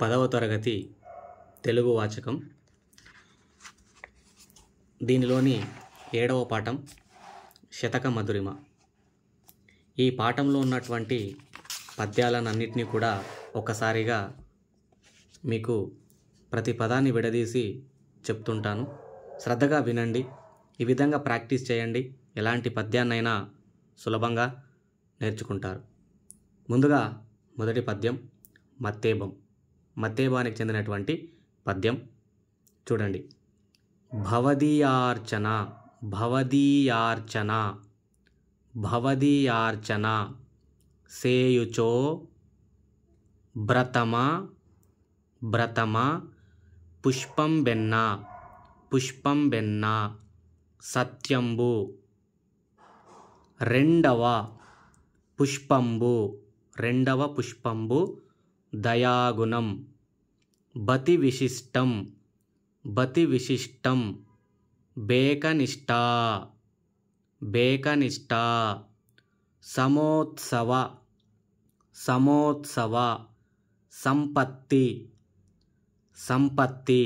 పదవ తరగతి తెలుగు వాచకం దీనిలోని ఏడవ పాఠం శతక మధురిమ ఈ పాఠంలో ఉన్నటువంటి పద్యాలన్నింటినీ కూడా ఒకసారిగా మీకు ప్రతి పదాన్ని విడదీసి చెప్తుంటాను శ్రద్ధగా వినండి ఈ విధంగా ప్రాక్టీస్ చేయండి ఎలాంటి పద్యాన్నైనా సులభంగా నేర్చుకుంటారు ముందుగా మొదటి పద్యం మత్తేబం మద్దేబానికి చెందినటువంటి పద్యం చూడండి భవదీయార్చన భవదీయార్చన భవదీయార్చన సేయుచో బ్రతమ బ్రతమ పుష్పం బెన్న పుష్పం బెన్న సత్యంబు రెండవ పుష్పంబు రెండవ పుష్పంబు దయాగుణం బతి విశిష్టం బతి విశిష్టం బేకనిష్ట బేకనిష్ట సమోత్సవ సమోత్సవ సంపత్తి సంపత్తి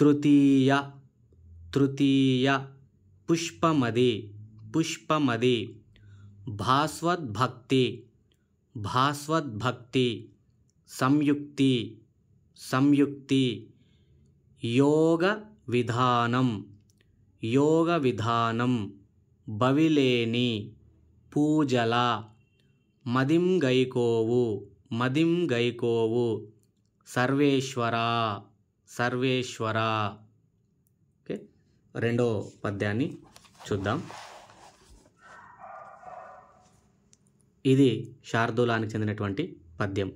తృతీయ తృతీయ పుష్పమది పుష్పమది భాస్వద్భక్తి భాస్వద్భక్తి సంయుక్తి సంయుక్తి యోగ విధానం యోగ విధానం బవిలేని పూజల మదింగైకోవు మదింగైకోవు సర్వేశ్వర సర్వేశ్వర ఓకే రెండో పద్యాన్ని చూద్దాం ఇది శార్దూలానికి చెందినటువంటి పద్యం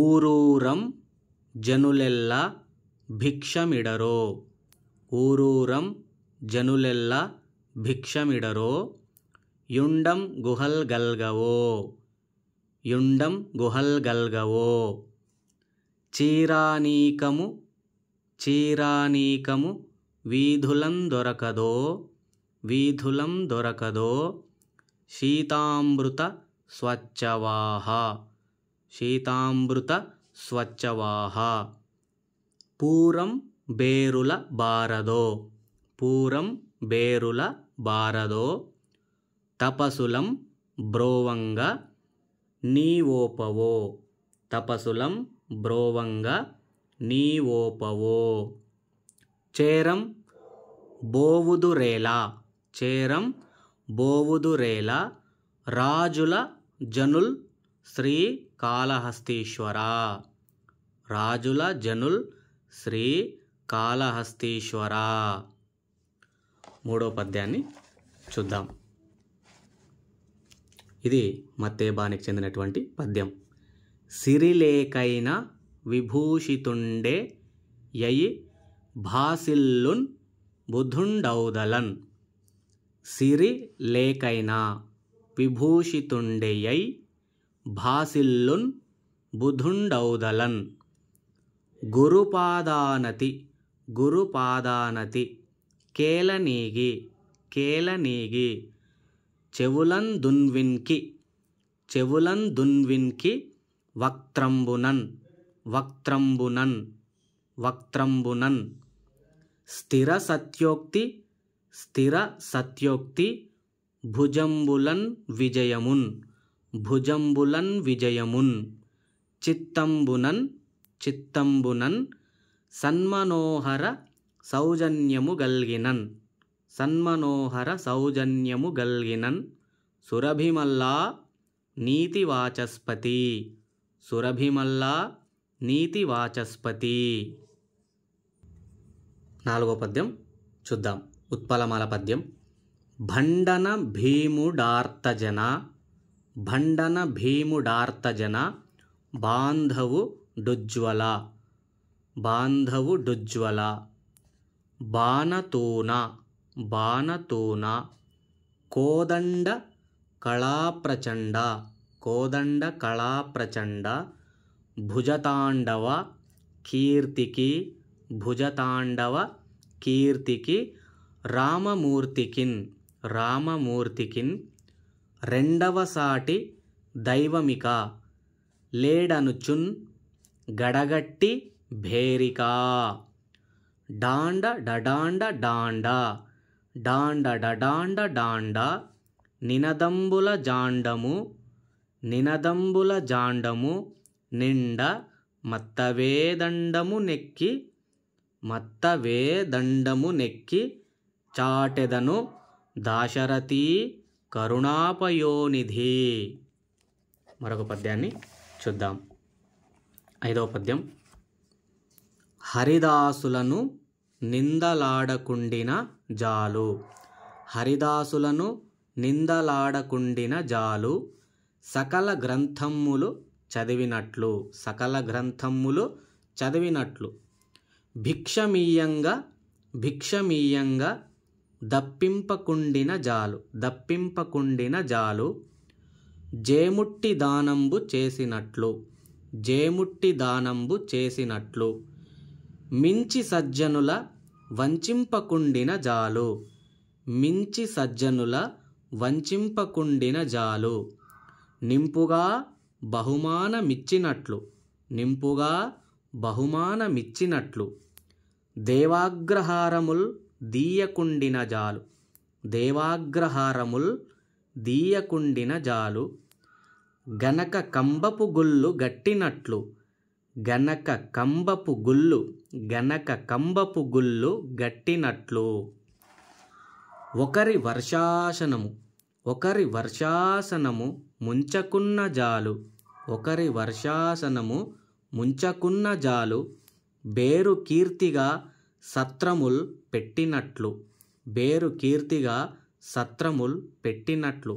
ఊరూరం జనులెల్ల భిక్షమిడరో ఊరూరం జనులెల్ల భిక్షమిడరో యుండం గుహల్ గల్గవో యుండం గుహల్ గల్గవో చీరానీకము చీరానీకము వీధులం దొరకదో వీధులం దొరకదో శీతామృత స్వచ్ఛవాహ శీతామృత స్వచ్ఛవాహ పూరం బేరుల బారదో పూరం బేరుల బారదో తపసులం బ్రోవంగ నీవోపవో తపసులం బ్రోవంగ నీవోపవో చేరం బోవుదురేలా చేరం బోవుదురేలా రాజుల జనుల్ శ్రీ కాళహస్తీశ్వర రాజుల జనుల్ శ్రీ కాళహస్తీశ్వర మూడో పద్యాన్ని చూద్దాం ఇది మత్తేబానికి చెందినటువంటి పద్యం సిరిలేకైన విభూషితుండే యయి భాసిల్లున్ బుధుండౌదలన్ సిరి లేకైన విభూషితుండెయై భాసిల్లున్ బుధుండౌదలన్ గురుపాదానతి గురుపాదానతి కేలనీగి కేలనీగి చెవులన్ దున్విన్కి చెవులన్ దున్విన్కి వక్త్రంబునన్ వక్త్రంబునన్ వక్త్రంబునన్ స్థిర సత్యోక్తి స్థిర సత్యోక్తి భుజంబులన్ విజయమున్ భుజంబులన్ విజయమున్ చిత్తంబునన్ చిత్తంబునన్ సన్మనోహర సౌజన్యము గల్గినన్ సన్మనోహర సౌజన్యము గల్గినన్ సురభిమల్లా నీతివాచస్పతి సురభిమల్లా నీతివాచస్పతి నాలుగో పద్యం చూద్దాం ఉత్పలమాల పద్యం భండన భీముడార్తజన ಭಂಡನ ಭಂಡನಭೀಮುಡಾತನ ಬಾಂಧವಲ ಬಾಂಧವಡುಜ್ವಲ ಬಾನತೂನಾ ಬಾನತೂನಾ ಕೋದಂಡ ಕಳಾಪ್ರಚಂಡ ಕೋದಂಡ ಕಳಾಪ್ರಚಂಡ ಭುಜತಾಂಡವ ಕೀರ್ತಿಕಿ ಭುಜತಾಂಡವ ರಾಮಮೂರ್ತಿಕಿನ್ ರಾಮಮೂರ್ತಿಕಿನ್ రెండవసాటి దైవమిక లేడనుచున్ గడగట్టి భేరికా డాండ డడాండ డాండ డాండ డడాండ డాండ నినదంబుల జాండము నినదంబుల జాండము నిండ మత్తవేదండము నెక్కి మత్తవేదండము నెక్కి చాటెదను దాశరథీ కరుణాపయోనిధి మరొక పద్యాన్ని చూద్దాం ఐదవ పద్యం హరిదాసులను నిందలాడకుండిన జాలు హరిదాసులను నిందలాడకుండిన జాలు సకల గ్రంథమ్ములు చదివినట్లు సకల గ్రంథమ్ములు చదివినట్లు భిక్షమీయంగా భిక్షమీయంగా దప్పింపకుండిన జాలు దప్పింపకుండిన జాలు జేముట్టి దానంబు చేసినట్లు జేముట్టి దానంబు చేసినట్లు మించి సజ్జనుల వంచింపకుండిన జాలు మించి సజ్జనుల వంచింపకుండిన జాలు నింపుగా బహుమానమిచ్చినట్లు నింపుగా బహుమానమిచ్చినట్లు దేవాగ్రహారముల్ దీయకుండిన జాలు దేవాగ్రహారముల్ దీయకుండిన జాలు గనక కంబపు గుళ్ళు గట్టినట్లు గనక కంబపు గుళ్ళు గనక కంబపు గుళ్ళు గట్టినట్లు ఒకరి వర్షాసనము ఒకరి వర్షాసనము ముంచకున్న జాలు ఒకరి వర్షాసనము ముంచకున్న జాలు బేరు కీర్తిగా సత్రముల్ పెట్టినట్లు బేరు కీర్తిగా సత్రముల్ పెట్టినట్లు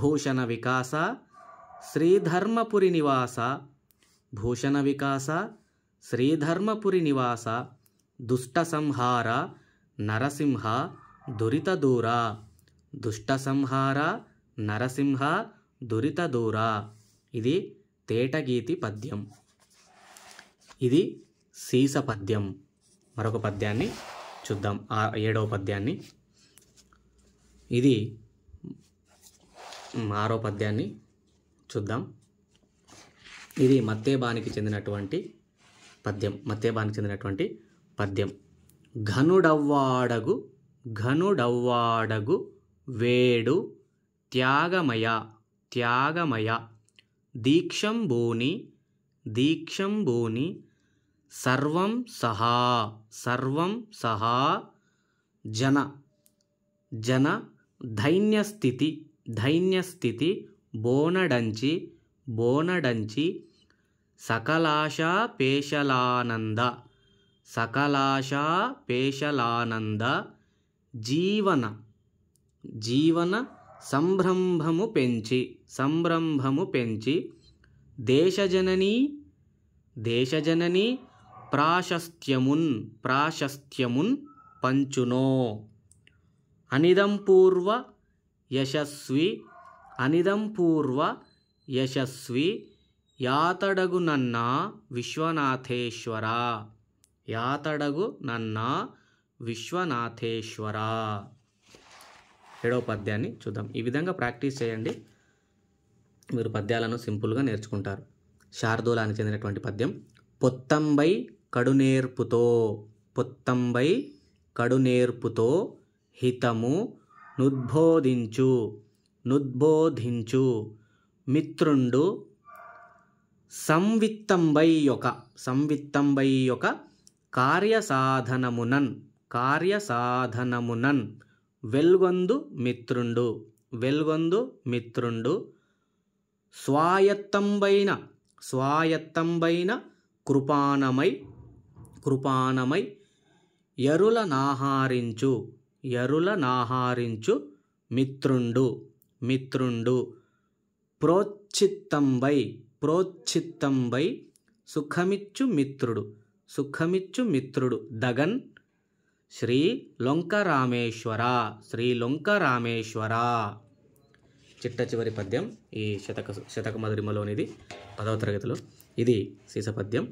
భూషణ వికాస శ్రీధర్మపురి నివాస భూషణ వికాస శ్రీధర్మపురి నివాస దుష్ట సంహార నరసింహ దురితదూర దుష్ట సంహార నరసింహ దురిత దూరా ఇది తేటగీతి పద్యం ఇది సీస పద్యం మరొక పద్యాన్ని చూద్దాం ఆ ఏడవ పద్యాన్ని ఇది ఆరో పద్యాన్ని చూద్దాం ఇది మత్తేబానికి చెందినటువంటి పద్యం మత్తేబానికి చెందినటువంటి పద్యం ఘనుడవ్వాడగు ఘనుడవ్వాడగు వేడు త్యాగమయ త్యాగమయ దీక్షంభూని దీక్షంభూని సర్వం సహా సర్వం సహా జన జన ధైన్యస్థితి ధైన్యస్థితి బోనడంచి బోనడంచి సకలాశాపేషలానంద సకలాశాపేషలానంద జీవన జీవన సంభ్రంభము పెంచి సంభ్రంభము పెంచి దేశజననీ దేశజననీ ప్రాశస్త్యమున్ ప్రాశస్త్యమున్ పంచునో అనిదం పూర్వ యశస్వి అనిదం పూర్వ యశస్వి యాతడగు నన్న విశ్వనాథేశ్వర యాతడగు నన్న విశ్వనాథేశ్వర ఏడవ పద్యాన్ని చూద్దాం ఈ విధంగా ప్రాక్టీస్ చేయండి మీరు పద్యాలను సింపుల్గా నేర్చుకుంటారు శార్దూలానికి చెందినటువంటి పద్యం పొత్తంబై కడునేర్పుతో పొత్తంబై కడునేర్పుతో హితము నుద్బోధించు నుద్బోధించు మిత్రుండు సంవిత్తంబై ఒక సంవిత్తంబై యొక్క కార్యసాధనమునన్ కార్యసాధనమునన్ వెల్గొందు మిత్రుండు వెల్గొందు మిత్రుండు స్వాయత్తంబైన స్వాయత్తంబైన కృపాణమై కృపాణమై ఎరుల నాహారించు ఎరుల నాహారించు మిత్రుండు మిత్రుండు ప్రోచ్చిత్తంబై ప్రోచ్చిత్తంబై సుఖమిచ్చు మిత్రుడు సుఖమిచ్చు మిత్రుడు దగన్ శ్రీ లొంకరామేశ్వర శ్రీ లొంకరామేశ్వర చిట్ట చివరి పద్యం ఈ శతక శతక మధురిమలోనిది పదవ తరగతిలో ఇది శీసపద్యం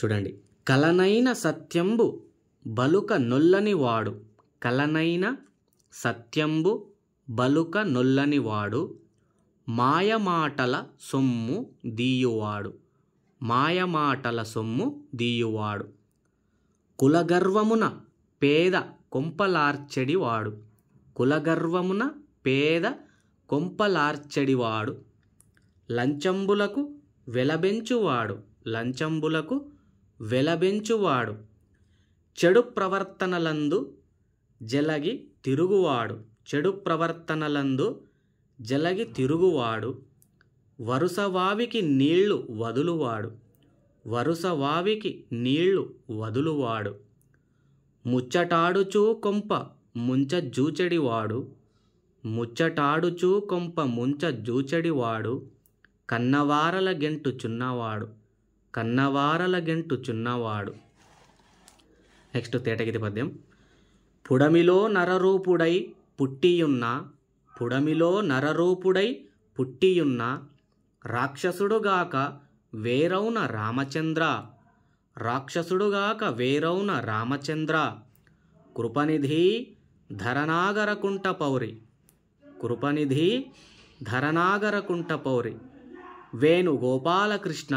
చూడండి కలనైన సత్యంబు బలుక నొల్లనివాడు కలనైన సత్యంబు బలుక నొల్లనివాడు మాయమాటల సొమ్ము దీయువాడు మాయమాటల సొమ్ము దీయువాడు కులగర్వమున పేద కొంపలార్చడివాడు కులగర్వమున పేద కొంపలార్చడివాడు లంచంబులకు వెలబెంచువాడు లంచంబులకు వెలబెంచువాడు చెడు ప్రవర్తనలందు జలగి తిరుగువాడు చెడు ప్రవర్తనలందు జలగి తిరుగువాడు వరుసవావికి నీళ్లు వదులువాడు వరుసవావికి నీళ్లు వదులువాడు ముచ్చటాడుచూ కొంప ముంచజూచెడివాడు ముచ్చటాడుచూ కొంప ముంచజూచెడివాడు కన్నవారల గెంటు చున్నవాడు కన్నవారల గెంటు చున్నవాడు నెక్స్ట్ తేటగిది పద్యం పుడమిలో నరరూపుడై పుట్టియున్న పుడమిలో నరరూపుడై పుట్టియున్న రాక్షసుడుగాక వేరౌన రామచంద్ర రాక్షసుడుగాక వేరౌన రామచంద్ర కృపనిధి ధరనాగరకుంట పౌరి కృపనిధి ధరనాగరకుంట పౌరి వేణుగోపాలకృష్ణ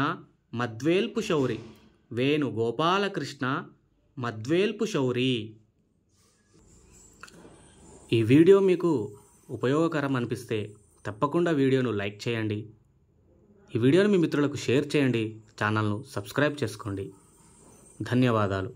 మద్వేల్పు శౌరి వేణు గోపాలకృష్ణ మద్వేల్పు శౌరి ఈ వీడియో మీకు ఉపయోగకరం అనిపిస్తే తప్పకుండా వీడియోను లైక్ చేయండి ఈ వీడియోను మీ మిత్రులకు షేర్ చేయండి ఛానల్ను సబ్స్క్రైబ్ చేసుకోండి ధన్యవాదాలు